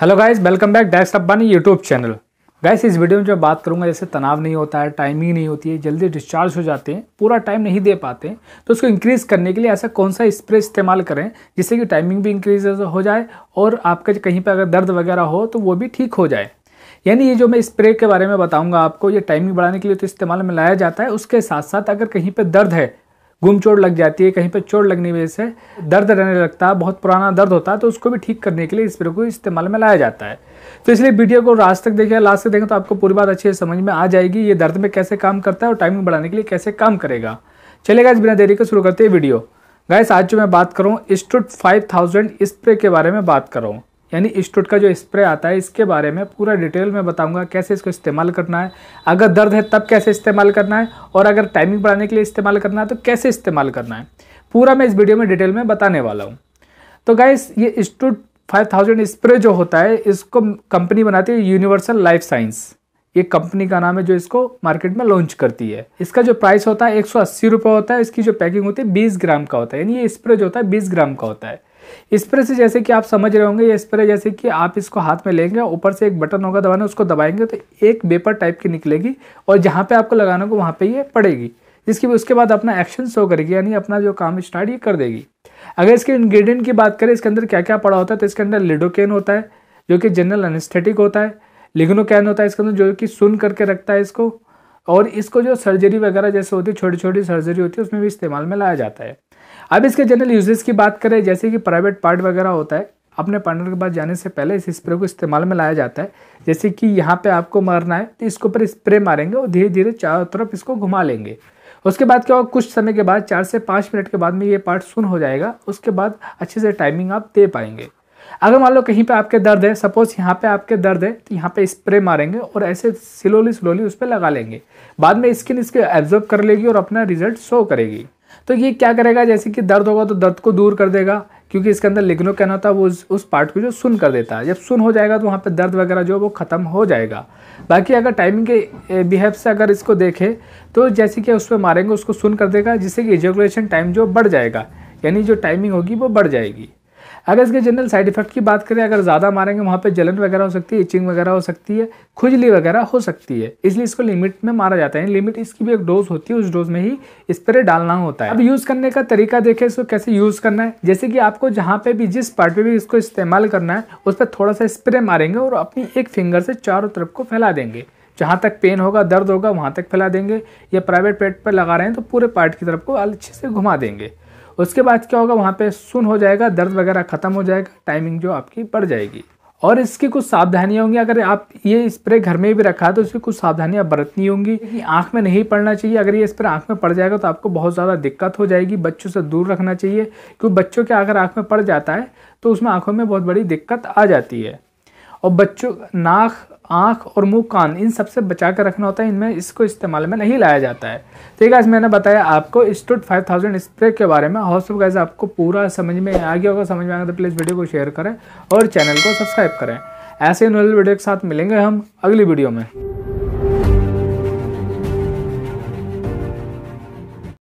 hello guys welcome back डैक्स अब बनी यूट्यूब चैनल गाइस इस वीडियो में जो बात करूंगा जैसे तनाव नहीं होता है टाइमिंग नहीं होती है जल्दी डिस्चार्ज हो जाते हैं पूरा टाइम नहीं दे पाते हैं तो उसको इंक्रीज़ करने के लिए ऐसा कौन सा स्प्रे इस्तेमाल करें जिससे कि टाइमिंग भी इंक्रीज हो जाए और आपका कहीं पर अगर दर्द वगैरह हो तो वो भी ठीक हो जाए यानी ये जो मैं स्प्रे के बारे में बताऊंगा आपको ये टाइमिंग बढ़ाने के लिए तो इस्तेमाल में लाया जाता है उसके साथ साथ अगर कहीं पर दर्द है गुम चोट लग जाती है कहीं पर चोट लगने की वजह से दर्द रहने लगता है बहुत पुराना दर्द होता है तो उसको भी ठीक करने के लिए इस स्प्रे को इस्तेमाल में लाया जाता है तो इसलिए वीडियो को लास्ट तक देखें लास्ट तक देखें तो आपको पूरी बात अच्छे से समझ में आ जाएगी ये दर्द में कैसे काम करता है और टाइमिंग बढ़ाने के लिए कैसे काम करेगा चलेगा इस बिना देरी के शुरू करते हैं वीडियो गैस आज जो मैं बात करूँ स्टूड फाइव थाउजेंड स्प्रे के बारे में बात करूँ यानी स्टूट का जो स्प्रे आता है इसके बारे में पूरा डिटेल में बताऊंगा कैसे इसको इस्तेमाल करना है अगर दर्द है तब कैसे इस्तेमाल करना है और अगर टाइमिंग बढ़ाने के लिए इस्तेमाल करना है तो कैसे इस्तेमाल करना है पूरा मैं इस वीडियो में डिटेल में बताने वाला हूँ तो गाइस ये स्टूट फाइव थाउजेंड स्प्रे जो होता है इसको कंपनी बनाती है यूनिवर्सल लाइफ साइंस ये कंपनी का नाम है जो इसको मार्केट में लॉन्च करती है इसका जो प्राइस होता है एक सौ होता है इसकी जो पैकिंग होती है बीस ग्राम का होता है यानी ये स्प्रे जो होता है बीस ग्राम का होता है स्प्रे से जैसे कि आप समझ रहे होंगे ये स्प्रे जैसे कि आप इसको हाथ में लेंगे ऊपर से एक बटन होगा दबाना उसको दबाएंगे तो एक वेपर टाइप की निकलेगी और जहाँ पर आपको लगाना होगा वहाँ पर ये पड़ेगी जिसकी उसके बाद अपना एक्शन शो करेगी यानी अपना जो काम स्टार्ट ये कर देगी अगर इसके इंग्रेडिएंट की बात करें इसके अंदर क्या क्या पड़ा होता है तो इसके अंदर लिडोकेन होता है जो कि जनरल एनेस्थेटिक होता है लिग्नोकैन होता है इसके अंदर जो कि सुन करके रखता है इसको और इसको जो सर्जरी वगैरह जैसे होती है छोटी छोटी सर्जरी होती है उसमें भी इस्तेमाल में लाया जाता है अब इसके जनरल यूजेज की बात करें जैसे कि प्राइवेट पार्ट वगैरह होता है अपने पार्टनर के पास जाने से पहले इस स्प्रे को इस्तेमाल में लाया जाता है जैसे कि यहाँ पे आपको मारना है तो इसके ऊपर स्प्रे मारेंगे और धीरे धीरे चारों तरफ इसको घुमा लेंगे उसके बाद क्या होगा कुछ समय के बाद चार से पाँच मिनट के बाद में ये पार्ट सुन हो जाएगा उसके बाद अच्छे से टाइमिंग आप दे पाएंगे अगर मान लो कहीं पे आपके दर्द है सपोज यहाँ पे आपके दर्द है तो यहाँ पे स्प्रे मारेंगे और ऐसे स्लोली स्लोली उस पर लगा लेंगे बाद में स्किन इसके एब्जॉर्ब कर लेगी और अपना रिजल्ट शो करेगी तो ये क्या करेगा जैसे कि दर्द होगा तो दर्द को दूर कर देगा क्योंकि इसके अंदर लिग्नो कहना होता है वो उस, उस पार्ट को जो सुन कर देता है जब सुन हो जाएगा तो वहाँ पर दर्द वगैरह जो वो ख़त्म हो जाएगा बाकी अगर टाइमिंग के बिहेव से अगर इसको देखें तो जैसे कि उस पर मारेंगे उसको सुन कर देगा जिससे कि एजुकुलेशन टाइम जो बढ़ जाएगा यानी जो टाइमिंग होगी वो बढ़ जाएगी अगर इसके जनरल साइड इफेक्ट की बात करें अगर ज़्यादा मारेंगे वहाँ पे जलन वगैरह हो सकती है इचिंग वगैरह हो सकती है खुजली वगैरह हो सकती है इसलिए इसको लिमिट में मारा जाता है लिमिट इसकी भी एक डोज होती है उस डोज में ही स्प्रे डालना होता है अब यूज़ करने का तरीका देखें इसको कैसे यूज़ करना है जैसे कि आपको जहाँ पे भी जिस पार्ट पे भी इसको इस्तेमाल करना है उस पर थोड़ा सा स्प्रे मारेंगे और अपनी एक फिंगर से चारों तरफ को फैला देंगे जहाँ तक पेन होगा दर्द होगा वहाँ तक फैला देंगे या प्राइवेट पेट पर लगा रहे हैं तो पूरे पार्ट की तरफ को अच्छे से घुमा देंगे उसके बाद क्या होगा वहाँ पे सुन हो जाएगा दर्द वगैरह ख़त्म हो जाएगा टाइमिंग जो आपकी बढ़ जाएगी और इसकी कुछ सावधानियाँ होंगी अगर आप ये स्प्रे घर में भी रखा है तो इसकी कुछ सावधानियाँ बरतनी होंगी आँख में नहीं पड़ना चाहिए अगर ये स्प्रे आँख में पड़ जाएगा तो आपको बहुत ज़्यादा दिक्कत हो जाएगी बच्चों से दूर रखना चाहिए क्योंकि बच्चों के अगर आँख में पड़ जाता है तो उसमें आँखों में बहुत बड़ी दिक्कत आ जाती है और बच्चों नाक आँख और मुंह कान इन सबसे बचा कर रखना होता है इनमें इसको इस्तेमाल में नहीं लाया जाता है ठीक तो है मैंने बताया आपको स्टूड फाइव थाउजेंड स्प्रे के बारे में हॉस्प गैस आपको पूरा समझ में आ गया होगा समझ में गया तो प्लीज़ वीडियो को शेयर करें और चैनल को सब्सक्राइब करें ऐसे नॉलेज वीडियो के साथ मिलेंगे हम अगली वीडियो में